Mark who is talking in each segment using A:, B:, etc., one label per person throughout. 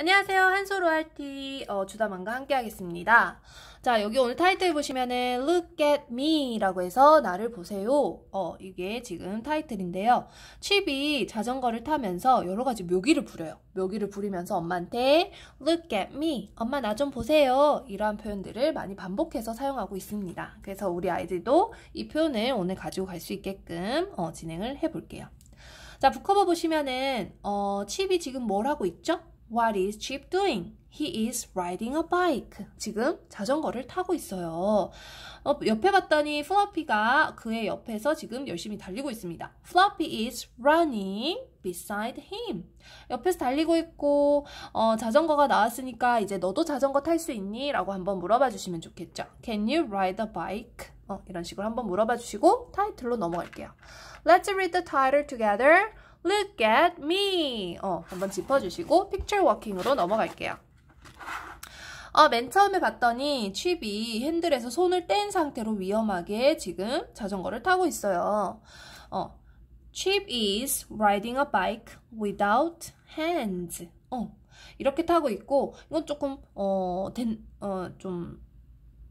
A: 안녕하세요. 한솔 로알티 어, 주다만과 함께 하겠습니다. 자, 여기 오늘 타이틀 보시면은 Look at me 라고 해서 나를 보세요. 어, 이게 지금 타이틀인데요. 칩이 자전거를 타면서 여러 가지 묘기를 부려요. 묘기를 부리면서 엄마한테 Look at me, 엄마 나 좀 보세요. 이러한 표현들을 많이 반복해서 사용하고 있습니다. 그래서 우리 아이들도 이 표현을 오늘 가지고 갈 수 있게끔 어, 진행을 해볼게요. 자, 북커버 보시면은 어, 칩이 지금 뭘 하고 있죠? What is Chip doing? He is riding a bike. 지금 자전거를 타고 있어요. 어, 옆에 봤더니 플러피가 그의 옆에서 지금 열심히 달리고 있습니다. Fluffy is running beside him. 옆에서 달리고 있고 어, 자전거가 나왔으니까 이제 너도 자전거 탈 수 있니? 라고 한번 물어봐 주시면 좋겠죠. Can you ride a bike? 어, 이런 식으로 한번 물어봐 주시고 타이틀로 넘어갈게요. Let's read the title together. Look at me. 어, 한번 짚어주시고 picture walking으로 넘어갈게요. 어, 맨 처음에 봤더니 취이 핸들에서 손을 뗀 상태로 위험하게 지금 자전거를 타고 있어요. 어, Chip is riding a bike without hands. 어, 이렇게 타고 있고 이건 조금 어, 된, 어, 좀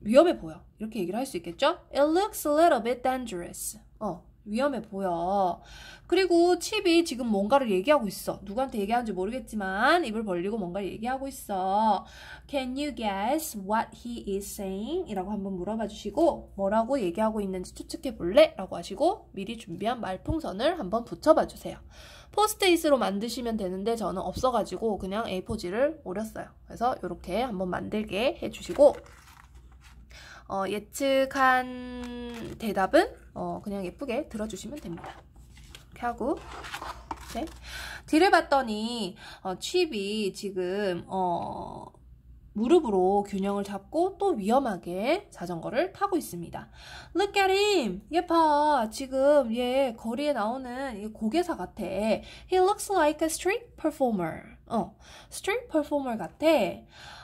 A: 위험해 보여. 이렇게 얘기를 할 수 있겠죠? It looks a little bit dangerous. 어, 위험해 보여. 그리고 칩이 지금 뭔가를 얘기하고 있어. 누구한테 얘기하는지 모르겠지만 입을 벌리고 뭔가를 얘기하고 있어. Can you guess what he is saying? 이라고 한번 물어봐 주시고 뭐라고 얘기하고 있는지 추측해 볼래? 라고 하시고 미리 준비한 말풍선을 한번 붙여봐 주세요. 포스트잇으로 만드시면 되는데 저는 없어가지고 그냥 A4지를 오렸어요. 그래서 이렇게 한번 만들게 해주시고 어, 예측한 대답은 어, 그냥 예쁘게 들어주시면 됩니다. 이렇게 하고 네. 뒤를 봤더니 어, 취이 지금 어, 무릎으로 균형을 잡고 또 위험하게 자전거를 타고 있습니다. Look at him! 얘 봐! 지금 얘 예, 거리에 나오는 고개사 같아. He looks like a street performer. 어, street performer 같아.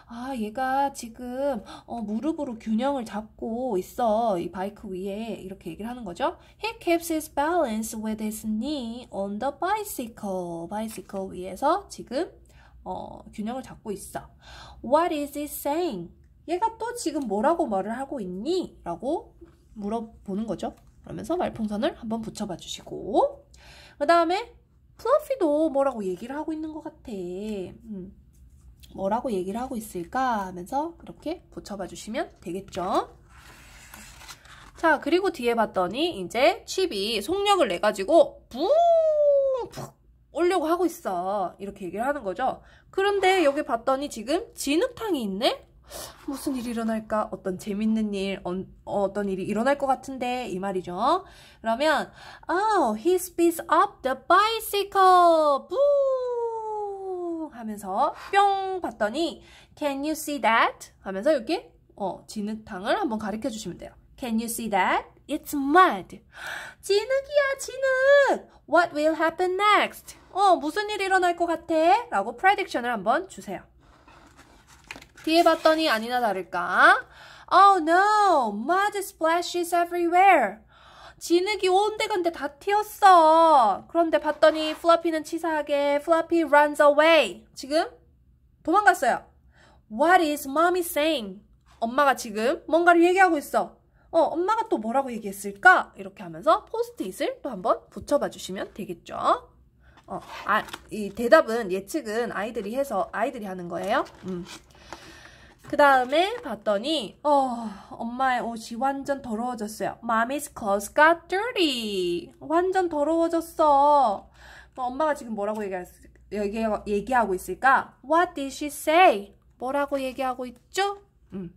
A: 아, 얘가 지금 어, 무릎으로 균형을 잡고 있어. 이 바이크 위에 이렇게 얘기를 하는 거죠. He keeps his balance with his knee on the bicycle. b i c y 위에서 지금 어, 균형을 잡고 있어. What is it saying? 얘가 또 지금 뭐라고 말을 하고 있니? 라고 물어보는 거죠. 그러면서 말풍선을 한번 붙여봐 주시고 그 다음에 플러피도 뭐라고 얘기를 하고 있는 것 같아. 음. 뭐라고 얘기를 하고 있을까 하면서 그렇게 붙여봐 주시면 되겠죠. 자, 그리고 뒤에 봤더니 이제 칩이 속력을 내가지고 붕! 푹! 올려고 하고 있어. 이렇게 얘기를 하는 거죠. 그런데 여기 봤더니 지금 진흙탕이 있네? 무슨 일이 일어날까? 어떤 재밌는 일, 어, 떤 일이 일어날 것 같은데 이 말이죠. 그러면 Oh, he speeds up the bicycle. 부! 하면서 뿅 봤더니 Can you see that? 하면서 이렇게 어, 진흙탕을 한번 가리켜 주시면 돼요. Can you see that? It's mud. 진흙이야, 진흙. What will happen next? 어, 무슨 일이 일어날 것 같아? 라고 prediction을 한번 주세요. 뒤에 봤더니 아니나 다를까? Oh no, mud splashes everywhere. 진흙이 온데간데 다 튀었어. 그런데 봤더니 플라피는 치사하게 플라피 runs away. 지금 도망갔어요. What is mommy saying? 엄마가 지금 뭔가를 얘기하고 있어. 어, 엄마가 또 뭐라고 얘기했을까? 이렇게 하면서 포스트잇을 또 한번 붙여봐 주시면 되겠죠. 어, 아, 이 대답은 예측은 아이들이 해서 아이들이 하는 거예요. 음. 그 다음에 봤더니 어, 엄마의 옷이 완전 더러워졌어요. Mommy's clothes got dirty. 완전 더러워졌어. 뭐 엄마가 지금 뭐라고 얘기, 하고 있을까? What did she say? 뭐라고 얘기하고 있죠? 음.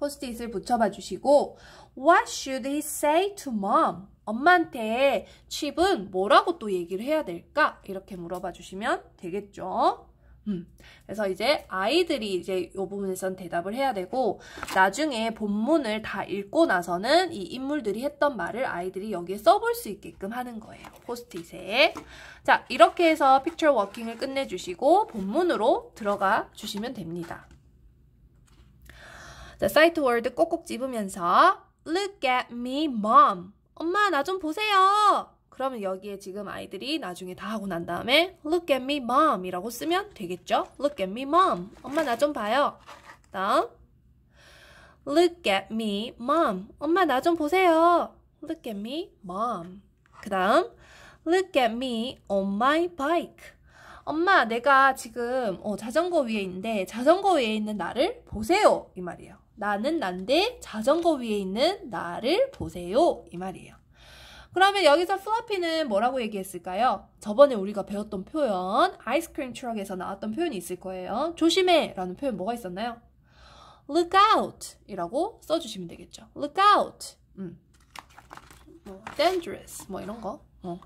A: 포스트잇을 붙여봐 주시고 What should he say to mom? 엄마한테 칩은 뭐라고 또 얘기를 해야 될까? 이렇게 물어봐 주시면 되겠죠. 음. 그래서 이제 아이들이 이제 요 부분에선 대답을 해야 되고 나중에 본문을 다 읽고 나서는 이 인물들이 했던 말을 아이들이 여기에 써볼 수 있게끔 하는 거예요. 포스트잇에. 자 이렇게 해서 픽처 워킹을 끝내주시고 본문으로 들어가 주시면 됩니다. 자 사이트 월드 꼭꼭 집으면서 Look at me, mom. 엄마 나 좀 보세요. 그러면 여기에 지금 아이들이 나중에 다 하고 난 다음에 Look at me, mom 이라고 쓰면 되겠죠? Look at me, mom. 엄마 나 좀 봐요. 다음 Look at me, mom. 엄마 나 좀 보세요. Look at me, mom. 그 다음 Look at me on my bike. 엄마 내가 지금 어, 자전거 위에 있는데 자전거 위에 있는 나를 보세요 이 말이에요. 나는 난데 자전거 위에 있는 나를 보세요 이 말이에요. 그러면 여기서 플러피는 뭐라고 얘기했을까요? 저번에 우리가 배웠던 표현, 아이스크림 트럭에서 나왔던 표현이 있을 거예요. 조심해! 라는 표현 뭐가 있었나요? Look out! 이라고 써주시면 되겠죠. Look out! 음. 뭐, dangerous. 뭐 이런 거. 어.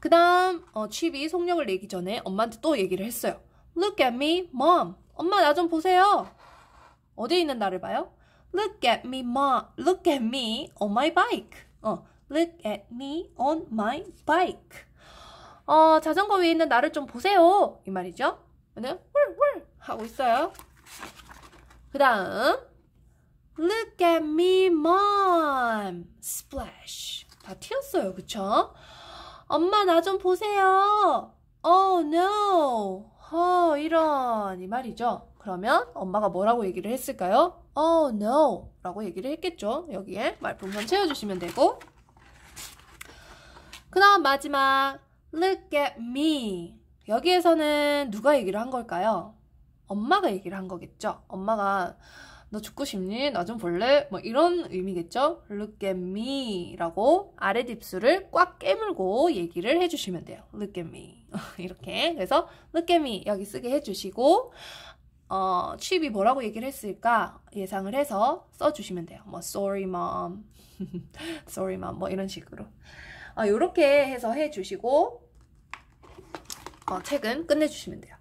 A: 그 다음, 어, 칩이 속력을 내기 전에 엄마한테 또 얘기를 했어요. Look at me, mom. 엄마 나 좀 보세요. 어디에 있는 나를 봐요? Look at me, mom. Look at me on my bike. 어, Look at me on my bike. 어, 자전거 위에 있는 나를 좀 보세요. 이 말이죠. 근데 월 하고 있어요. 그 다음 Look at me, mom. Splash. 다 튀었어요. 그쵸? 엄마 나 좀 보세요. Oh no. 허, 이런 이 말이죠. 그러면 엄마가 뭐라고 얘기를 했을까요? Oh no 라고 얘기를 했겠죠. 여기에 말풍선 채워주시면 되고 그 다음 마지막 Look at me 여기에서는 누가 얘기를 한 걸까요? 엄마가 얘기를 한 거겠죠? 엄마가 너 죽고 싶니? 나 좀 볼래? 뭐 이런 의미겠죠? Look at me 라고 아래 입술을 꽉 깨물고 얘기를 해주시면 돼요. Look at me 이렇게 그래서 Look at me 여기 쓰게 해주시고 어, 취입이 뭐라고 얘기를 했을까 예상을 해서 써주시면 돼요. 뭐 sorry mom, sorry mom 뭐 이런 식으로 이렇게 어, 해서 해주시고 어, 책은 끝내주시면 돼요.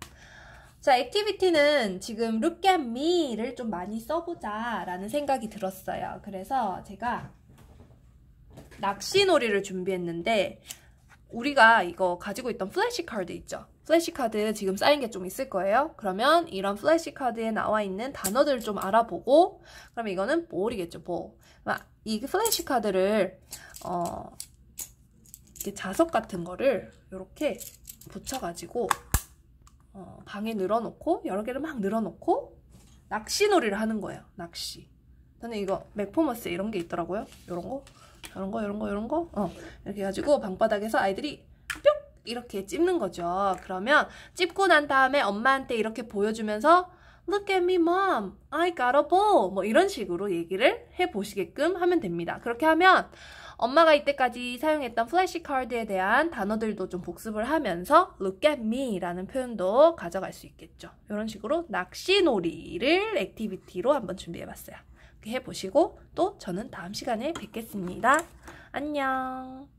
A: 자, 액티비티는 지금 look at me를 좀 많이 써보자 라는 생각이 들었어요. 그래서 제가 낚시놀이를 준비했는데 우리가 이거 가지고 있던 플래시카드 있죠? 플래시카드 지금 쌓인 게 좀 있을 거예요. 그러면 이런 플래시카드에 나와 있는 단어들좀 알아보고 그러면 이거는 볼이겠죠, 볼. 아, 이 플래시카드를 어, 이렇게 자석 같은 거를 이렇게 붙여가지고 어, 방에 늘어놓고 여러 개를 막 늘어놓고 낚시놀이를 하는 거예요. 낚시. 저는 이거 맥포머스 이런 게 있더라고요. 이런 거, 이런 거, 이런 거, 이런 거. 어, 이렇게 해가지고 방바닥에서 아이들이 뿅 이렇게 찝는 거죠. 그러면 찝고 난 다음에 엄마한테 이렇게 보여주면서 Look at me, mom. I got a ball. 뭐 이런 식으로 얘기를 해보시게끔 하면 됩니다. 그렇게 하면 엄마가 이때까지 사용했던 플래시 카드에 대한 단어들도 좀 복습을 하면서 look at me 라는 표현도 가져갈 수 있겠죠. 이런 식으로 낚시놀이를 액티비티로 한번 준비해봤어요. 해보시고 또 저는 다음 시간에 뵙겠습니다. 안녕